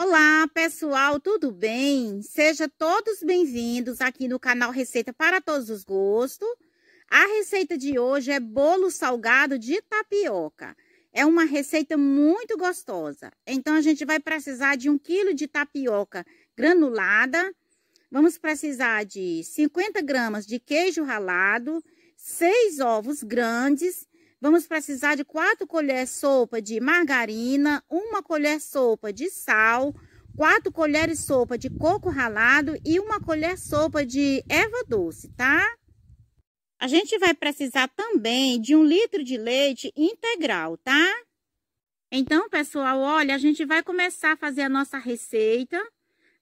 Olá, pessoal, tudo bem? Sejam todos bem-vindos aqui no canal Receita para Todos os Gostos. A receita de hoje é bolo salgado de tapioca. É uma receita muito gostosa. Então, a gente vai precisar de um quilo de tapioca granulada. Vamos precisar de 50 gramas de queijo ralado, seis ovos grandes. Vamos precisar de quatro colheres sopa de margarina, uma colher sopa de sal, quatro colheres sopa de coco ralado e uma colher sopa de erva doce, tá? A gente vai precisar também de um litro de leite integral, tá? Então, pessoal, olha, a gente vai começar a fazer a nossa receita.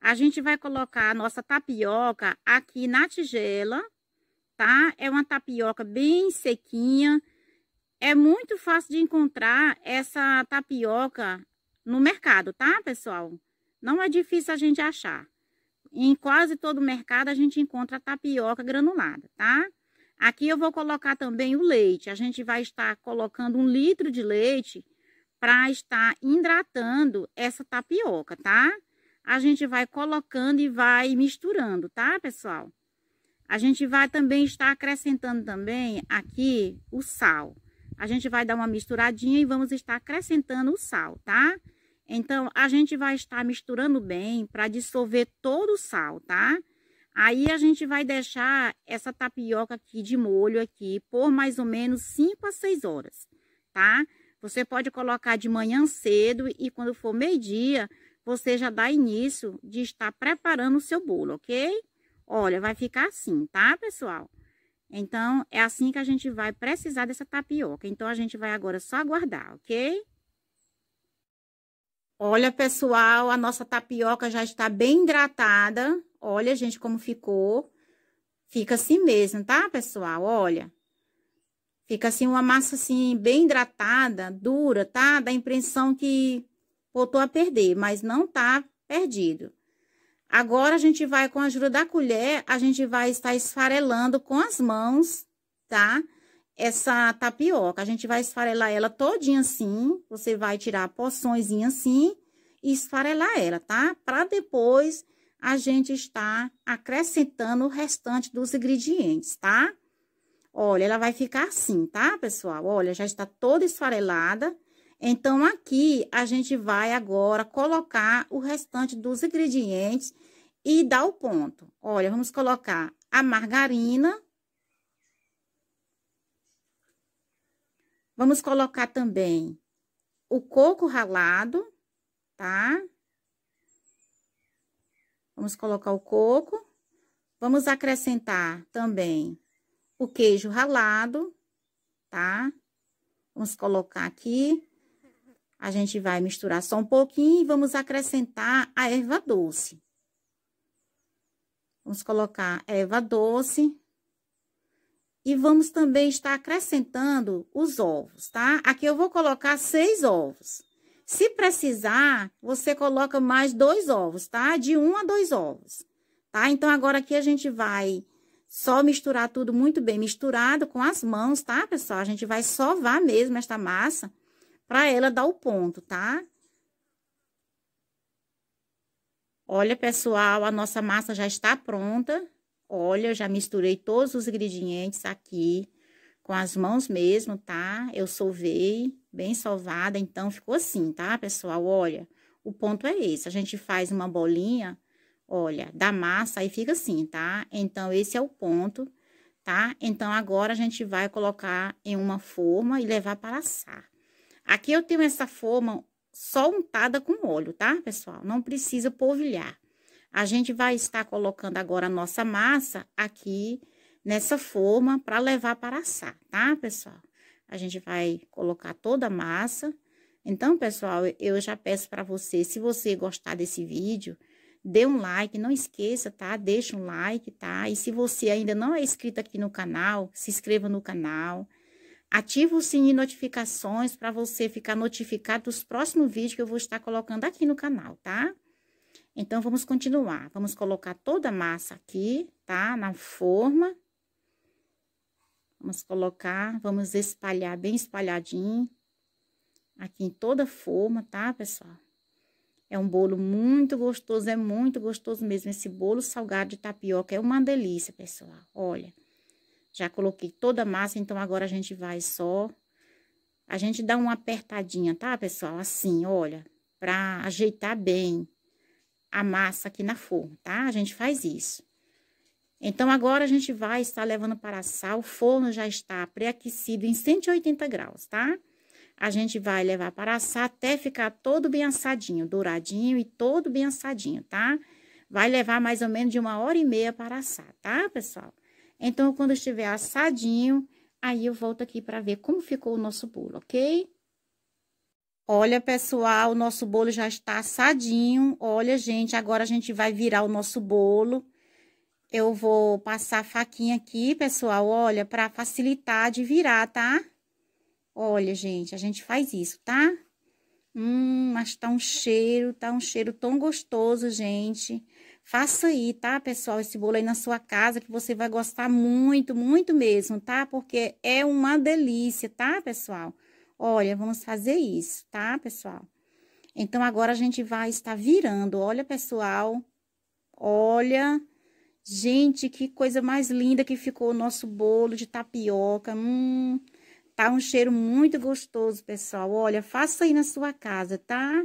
A gente vai colocar a nossa tapioca aqui na tigela tá? É uma tapioca bem sequinha. É muito fácil de encontrar essa tapioca no mercado, tá, pessoal? Não é difícil a gente achar. Em quase todo mercado a gente encontra tapioca granulada, tá? Aqui eu vou colocar também o leite. A gente vai estar colocando um litro de leite para estar hidratando essa tapioca, tá? A gente vai colocando e vai misturando, tá, pessoal? A gente vai também estar acrescentando também aqui o sal. A gente vai dar uma misturadinha e vamos estar acrescentando o sal, tá? Então, a gente vai estar misturando bem para dissolver todo o sal, tá? Aí, a gente vai deixar essa tapioca aqui de molho aqui por mais ou menos 5 a 6 horas, tá? Você pode colocar de manhã cedo e quando for meio-dia, você já dá início de estar preparando o seu bolo, ok? Olha, vai ficar assim, tá, pessoal? Então, é assim que a gente vai precisar dessa tapioca. Então, a gente vai agora só aguardar, ok? Olha, pessoal, a nossa tapioca já está bem hidratada. Olha, gente, como ficou. Fica assim mesmo, tá, pessoal? Olha. Fica assim uma massa assim bem hidratada, dura, tá? Dá a impressão que voltou a perder, mas não tá perdido. Agora, a gente vai, com a ajuda da colher, a gente vai estar esfarelando com as mãos, tá? Essa tapioca. A gente vai esfarelar ela todinha assim. Você vai tirar poçõezinha assim e esfarelar ela, tá? Para depois a gente estar acrescentando o restante dos ingredientes, tá? Olha, ela vai ficar assim, tá, pessoal? Olha, já está toda esfarelada. Então, aqui a gente vai agora colocar o restante dos ingredientes e dar o ponto. Olha, vamos colocar a margarina. Vamos colocar também o coco ralado, tá? Vamos colocar o coco. Vamos acrescentar também o queijo ralado, tá? Vamos colocar aqui. A gente vai misturar só um pouquinho e vamos acrescentar a erva doce. Vamos colocar a erva doce. E vamos também estar acrescentando os ovos, tá? Aqui eu vou colocar seis ovos. Se precisar, você coloca mais dois ovos, tá? De um a dois ovos, tá? Então, agora aqui a gente vai só misturar tudo muito bem misturado com as mãos, tá, pessoal? A gente vai sovar mesmo esta massa para ela dar o ponto, tá? Olha, pessoal, a nossa massa já está pronta. Olha, eu já misturei todos os ingredientes aqui com as mãos mesmo, tá? Eu solvei, bem solvada. então ficou assim, tá, pessoal? Olha, o ponto é esse. A gente faz uma bolinha, olha, da massa e fica assim, tá? Então, esse é o ponto, tá? Então, agora a gente vai colocar em uma forma e levar para assar. Aqui eu tenho essa forma só untada com óleo, tá, pessoal? Não precisa polvilhar. A gente vai estar colocando agora a nossa massa aqui nessa forma para levar para assar, tá, pessoal? A gente vai colocar toda a massa. Então, pessoal, eu já peço para você, se você gostar desse vídeo, dê um like, não esqueça, tá? Deixa um like, tá? E se você ainda não é inscrito aqui no canal, se inscreva no canal Ative o sininho de notificações para você ficar notificado dos próximos vídeos que eu vou estar colocando aqui no canal, tá? Então, vamos continuar. Vamos colocar toda a massa aqui, tá? Na forma. Vamos colocar, vamos espalhar bem espalhadinho. Aqui em toda a forma, tá, pessoal? É um bolo muito gostoso, é muito gostoso mesmo. Esse bolo salgado de tapioca é uma delícia, pessoal. Olha. Já coloquei toda a massa, então agora a gente vai só... A gente dá uma apertadinha, tá, pessoal? Assim, olha, pra ajeitar bem a massa aqui na forma, tá? A gente faz isso. Então, agora a gente vai estar levando para assar. O forno já está pré-aquecido em 180 graus, tá? A gente vai levar para assar até ficar todo bem assadinho, douradinho e todo bem assadinho, tá? Vai levar mais ou menos de uma hora e meia para assar, tá, pessoal? Então, quando estiver assadinho, aí eu volto aqui para ver como ficou o nosso bolo, ok? Olha, pessoal, o nosso bolo já está assadinho. Olha, gente, agora a gente vai virar o nosso bolo. Eu vou passar a faquinha aqui, pessoal, olha, para facilitar de virar, tá? Olha, gente, a gente faz isso, tá? Hum, mas tá um cheiro, tá um cheiro tão gostoso, gente. Faça aí, tá, pessoal, esse bolo aí na sua casa, que você vai gostar muito, muito mesmo, tá? Porque é uma delícia, tá, pessoal? Olha, vamos fazer isso, tá, pessoal? Então, agora a gente vai estar virando, olha, pessoal, olha... Gente, que coisa mais linda que ficou o nosso bolo de tapioca. Hum, tá um cheiro muito gostoso, pessoal. Olha, faça aí na sua casa, tá?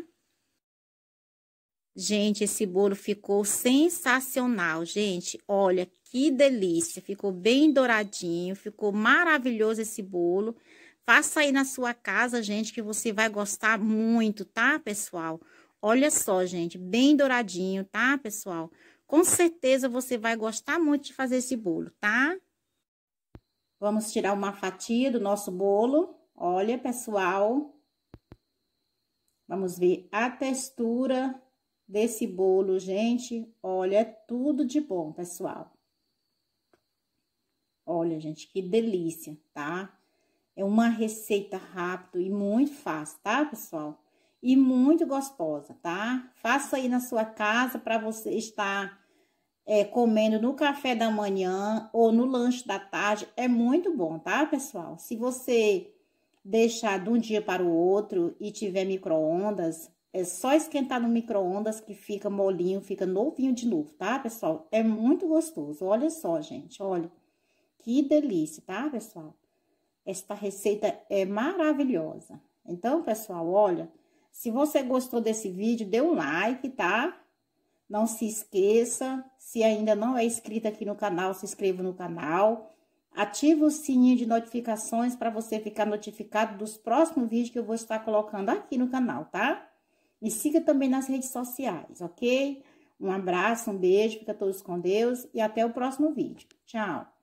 Gente, esse bolo ficou sensacional, gente. Olha que delícia, ficou bem douradinho, ficou maravilhoso esse bolo. Faça aí na sua casa, gente, que você vai gostar muito, tá, pessoal? Olha só, gente, bem douradinho, tá, pessoal? Com certeza você vai gostar muito de fazer esse bolo, tá? Vamos tirar uma fatia do nosso bolo. Olha, pessoal. Vamos ver a textura desse bolo, gente. Olha, é tudo de bom, pessoal. Olha, gente, que delícia, tá? É uma receita rápida e muito fácil, tá, pessoal? E muito gostosa, tá? Faça aí na sua casa para você estar é, comendo no café da manhã ou no lanche da tarde. É muito bom, tá, pessoal? Se você deixar de um dia para o outro e tiver micro-ondas, é só esquentar no micro-ondas que fica molinho, fica novinho de novo, tá, pessoal? É muito gostoso. Olha só, gente, olha. Que delícia, tá, pessoal? Esta receita é maravilhosa. Então, pessoal, olha, se você gostou desse vídeo, dê um like, tá? Não se esqueça, se ainda não é inscrito aqui no canal, se inscreva no canal. Ative o sininho de notificações para você ficar notificado dos próximos vídeos que eu vou estar colocando aqui no canal, tá? E siga também nas redes sociais, ok? Um abraço, um beijo, fica todos com Deus e até o próximo vídeo. Tchau!